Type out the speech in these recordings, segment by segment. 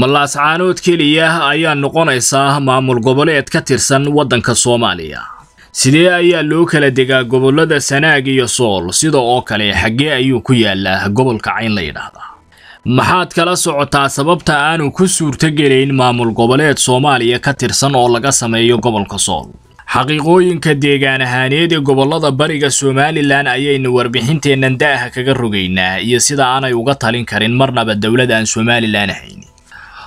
malaascaanood keliya ayaa noqonaysaa maamul goboleed ka tirsan waddanka soomaaliya sidee ayaa loo kala degaa gobollada sanaag iyo sool sida oo kale xaggee ayuu ku yaallaa gobolka cayn la yidhaahda maxaad kala socotaa sababta aanu ku suurtogelayn maamul goboleed soomaaliya ka tirsan oo laga sameeyo gobolka sool xaqiiqooyinka deegaan ahaaneed ee gobollada bariga somalilan ayaynu warbixinteennan da'aha kaga rogaynaa iyo sida aanay uga talin karin marnaba dowladaan somalilan ahayn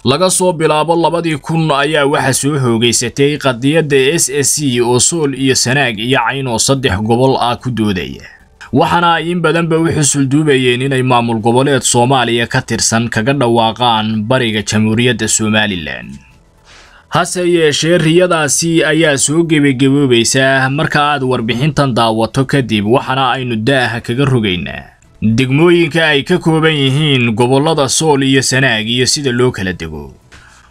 laga soo bilaabo labadii kun ayaa waxaa soo hoogaysatay qadiyadda s s c oo sool iyo sanaag iyo caynoo saddex gobol ah ku doodaya waxaana ay in badanba u xusulduubayeen inay maamul goboleed soomaaliya ka tirsan kaga dhawaaqaan bariga jamhuuriyadda somalilan hase yeeshee riyadaasi ayaa soo gebagaboobaysa marka aad warbixintan daawato kadib waxaana aynu daaha kaga rogaynaa degmooyinka ay ka kooban yihiin gobollada sool iyo sanaag iyo sida loo kala dego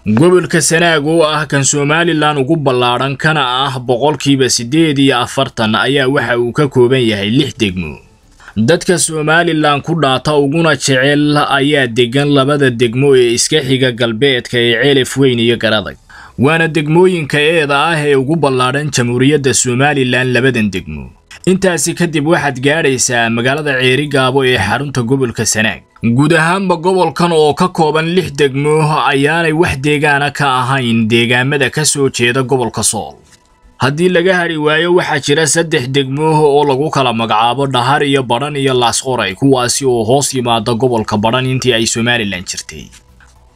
gobolka sanaag oo ah kan somalilan ugu ballaadhan kana ah boqolkiiba siddeed iyo afartan ayaa waxa uu ka kooban yahay lix degmo dadka somalilan ku dhaata uguna jecel ayaa deggan labada degmo ee iska xiga galbeedka ee ceelef weyn iyo garadag waana degmooyinka eeda ah ee ugu ballaadhan jamhuuriyadda somalilan labadan degmo intaasi kadib waxaad gaadhaysaa magaalada ceeri gaabo ee xarunta gobolka sanaag guud ahaanba gobolkan oo ka kooban lix degmooh ayaanay wax deegaana ka ahayn deegaamada ka soo jeeda gobolka sool haddii laga hadhi waayo waxaa jira saddex degmooh oo lagu kala magacaabo dhahar iyo badhan iyo laasqoray kuwaasi oo hoos yimaada gobolka badhan intii ay somalilan jirtay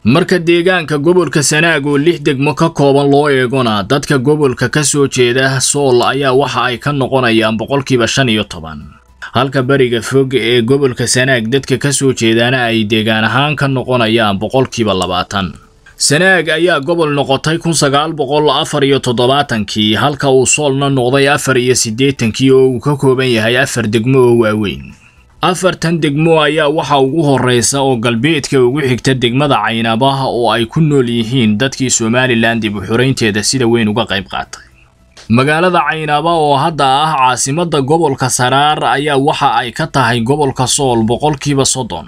marka deegaanka gobolka sanaag oo lix degmo ka kooban loo eegona dadka gobolka ka soo jeeda sool ayaa waxa ay ka noqonayaan boqolkiiba shan iyo toban halka bariga fog ee gobolka sanaag dadka ka soo jeedaana ay deegaan ahaan ka noqonayaan boqolkiiba labaatan sanaag ayaa gobol noqotay kun sagaal boqol afar iyo toddobaatankii halka uu soolna noqday afar iyo siddeetankii oo uu ka kooban yahay afar degmo oo waaweyn afartan degmo ayaa waxa ugu horreysa oo galbeedka ugu xigta degmada caynabaha oo ay ku nool yihiin dadkii somalilan dib u sida weyn uga qayb qaatay magaalada caynaaba oo hadda ah caasimada gobolka saraar ayaa waxa ay ka tahay gobolka sool boqolkiiba soddon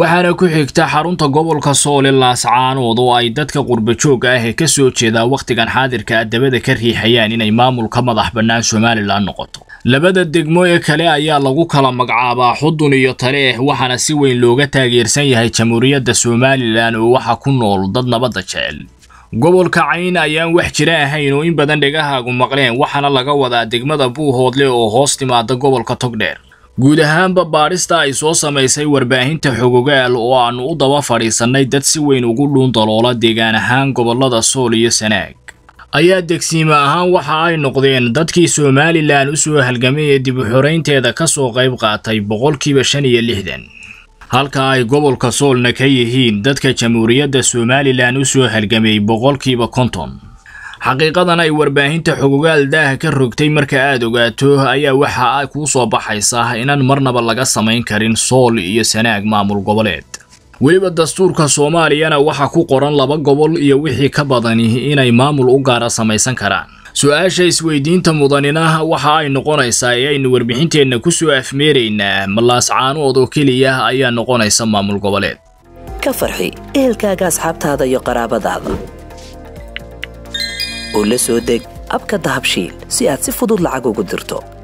waxaana ku xigta xarunta gobolka sool ee laascaanood oo ay dadka qurbajoogga ah ee ka soo jeedaa wakhtigan xaadirka ah dabada ka riixayaan inay maamulka madax bannaan somalilan noqoto labada degmo ee kale ayaa lagu kala magacaabaa xudun iyo tareex waxaana si weyn looga taageersan yahay jamhuuriyadda somalilan oo waxa ku nool dad nabadda jecel gobolka cayn ayaan wax jira ahayn oo in badan dhegahaagu maqleen waxaana laga wadaa degmada buuhoodle oo hoos timaada gobolka togdheer guud ahaanba baadhista ay soo samaysay warbaahinta xogogaal oo aannu u daba fadhiisannay dad si weyn ugu dhuun daloola deegaan ahaan gobollada sool iyo sanaag ayaa degsiima ahaan waxa ay noqdeen dadkii somalilan u soo halgamayee dib uxoraynteeda xoraynteeda ka soo qayb qaatay boqolkiiba shan iyo lixdan halka ay gobolka soolna ka yihiin dadka jamhuuriyadda somalilan u soo halgamay boqolkiiba konton xaqiiqadan ay warbaahinta xugugaal daaha ka rogtay marka aada ogaato ayaa waxa ay kuu soo baxaysaa inaan marnaba laga samayn karin sool iyo sanaag maamul goboleed weliba dastuurka soomaaliyana waxaa ku qoran laba gobol iyo wixii ka badani inay maamul u gaara samaysan karaan su-aasha isweydiinta mudaninaha waxa ay noqonaysaa ee aynu warbixinteenna ku soo afmeeraynaa malaas caanood oo keliya ayaa noqonaysa maamul goboleed ka farxi ehelkaaga asxaabtaada iyo qaraabadaada oo la soo deg abka dahabshiil si aad si fudud lacag ugu dirto